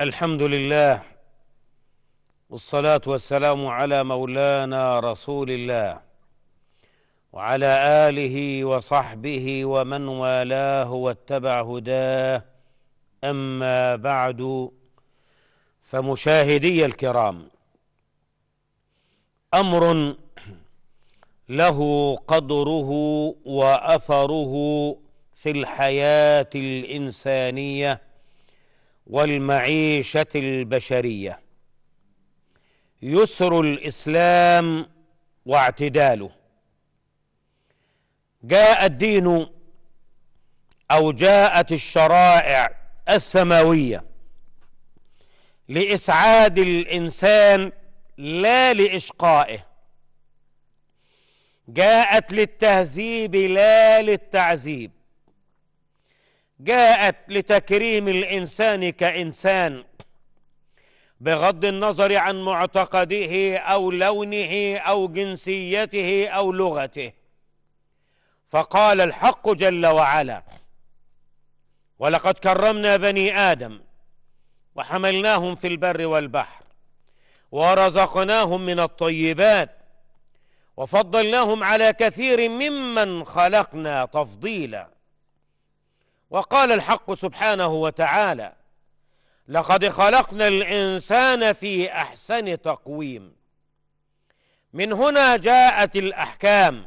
الحمد لله والصلاة والسلام على مولانا رسول الله وعلى آله وصحبه ومن والاه واتبع هداه أما بعد فمشاهدي الكرام أمر له قدره وأثره في الحياة الإنسانية والمعيشه البشريه يسر الاسلام واعتداله جاء الدين او جاءت الشرائع السماويه لاسعاد الانسان لا لاشقائه جاءت للتهذيب لا للتعذيب جاءت لتكريم الإنسان كإنسان بغض النظر عن معتقده أو لونه أو جنسيته أو لغته فقال الحق جل وعلا ولقد كرمنا بني آدم وحملناهم في البر والبحر ورزقناهم من الطيبات وفضلناهم على كثير ممن خلقنا تفضيلاً وقال الحق سبحانه وتعالى لقد خلقنا الانسان في احسن تقويم من هنا جاءت الاحكام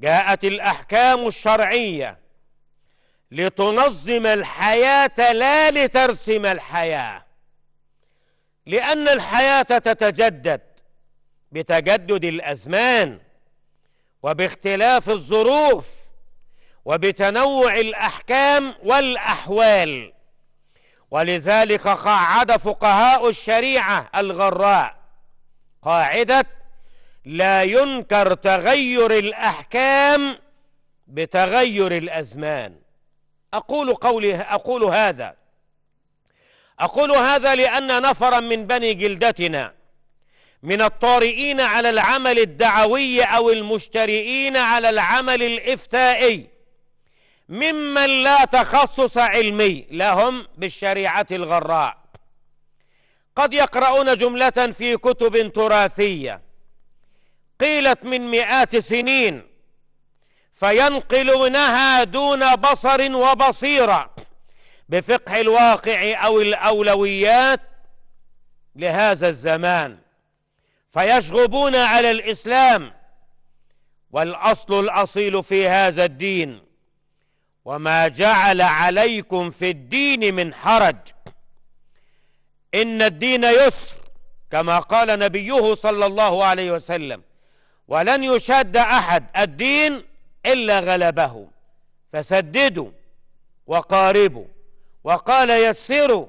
جاءت الاحكام الشرعيه لتنظم الحياه لا لترسم الحياه لان الحياه تتجدد بتجدد الازمان وباختلاف الظروف وبتنوع الأحكام والأحوال ولذلك قعد فقهاء الشريعة الغراء قاعدة لا ينكر تغير الأحكام بتغير الأزمان أقول قولي أقول هذا أقول هذا لأن نفرا من بني جلدتنا من الطارئين على العمل الدعوي أو المشترئين على العمل الإفتائي ممن لا تخصص علمي لهم بالشريعة الغراء قد يقرؤون جملة في كتب تراثية قيلت من مئات سنين فينقلونها دون بصر وبصيرة بفقه الواقع أو الأولويات لهذا الزمان فيشغبون على الإسلام والأصل الأصيل في هذا الدين وما جعل عليكم في الدين من حرج إن الدين يسر كما قال نبيه صلى الله عليه وسلم ولن يشاد أحد الدين إلا غلبه فسددوا وقاربوا وقال يسروا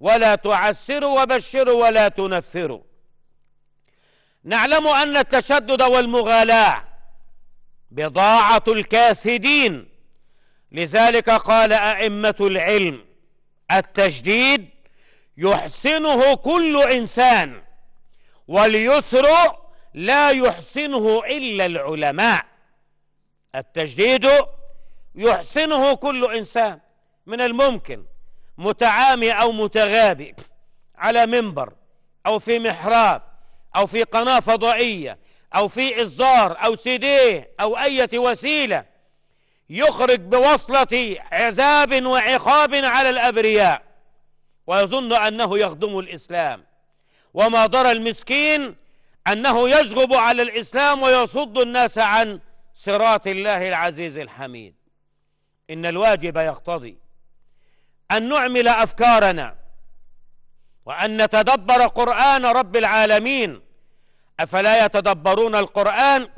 ولا تعسروا وبشروا ولا تنفروا نعلم أن التشدد والمغالاة بضاعة الكاسدين لذلك قال أئمة العلم التجديد يحسنه كل إنسان واليسر لا يحسنه إلا العلماء التجديد يحسنه كل إنسان من الممكن متعامي أو متغابي على منبر أو في محراب أو في قناة فضائية أو في إصدار أو سيديه أو أية وسيلة يخرج بوصلة عذاب وعقاب على الأبرياء ويظن أنه يخدم الإسلام وما درى المسكين أنه يشغب على الإسلام ويصد الناس عن صراط الله العزيز الحميد إن الواجب يقتضي أن نعمل أفكارنا وأن نتدبر قرآن رب العالمين أفلا يتدبرون القرآن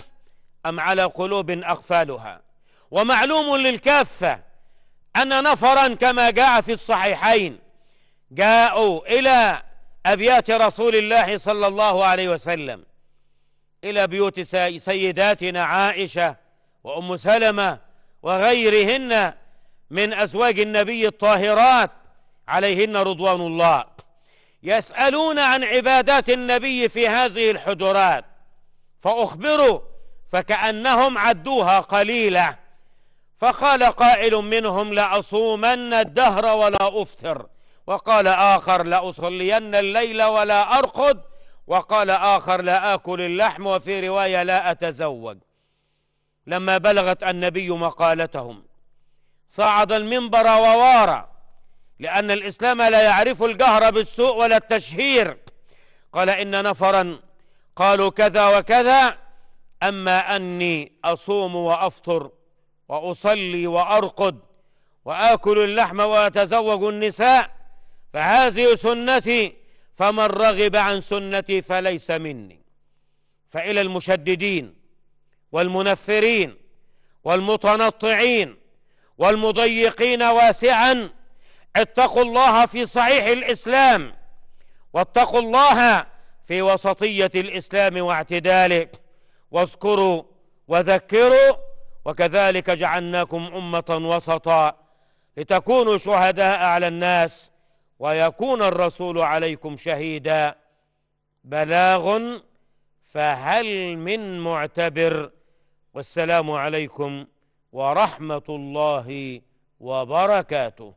أم على قلوب أقفالها ومعلوم للكافة أن نفرا كما جاء في الصحيحين جاءوا إلى أبيات رسول الله صلى الله عليه وسلم إلى بيوت سيداتنا عائشة وأم سلمة وغيرهن من أزواج النبي الطاهرات عليهن رضوان الله يسألون عن عبادات النبي في هذه الحجرات فأخبروا فكأنهم عدوها قليلة فقال قائل منهم لأصومن الدهر ولا أفطر وقال آخر لأصلين الليل ولا أرقد وقال آخر لا آكل اللحم وفي رواية لا أتزوج لما بلغت النبي مقالتهم صعد المنبر ووارى لأن الإسلام لا يعرف الجهر بالسوء ولا التشهير قال إن نفرا قالوا كذا وكذا أما أني أصوم وأفطر وأصلي وأرقد وآكل اللحم وأتزوج النساء فهذه سنتي فمن رغب عن سنتي فليس مني فإلى المشددين والمنفرين والمتنطعين والمضيقين واسعا اتقوا الله في صحيح الإسلام واتقوا الله في وسطية الإسلام واعتداله واذكروا وذكروا وكذلك جعلناكم أمة وسطا لتكونوا شهداء على الناس ويكون الرسول عليكم شهيدا بلاغ فهل من معتبر والسلام عليكم ورحمة الله وبركاته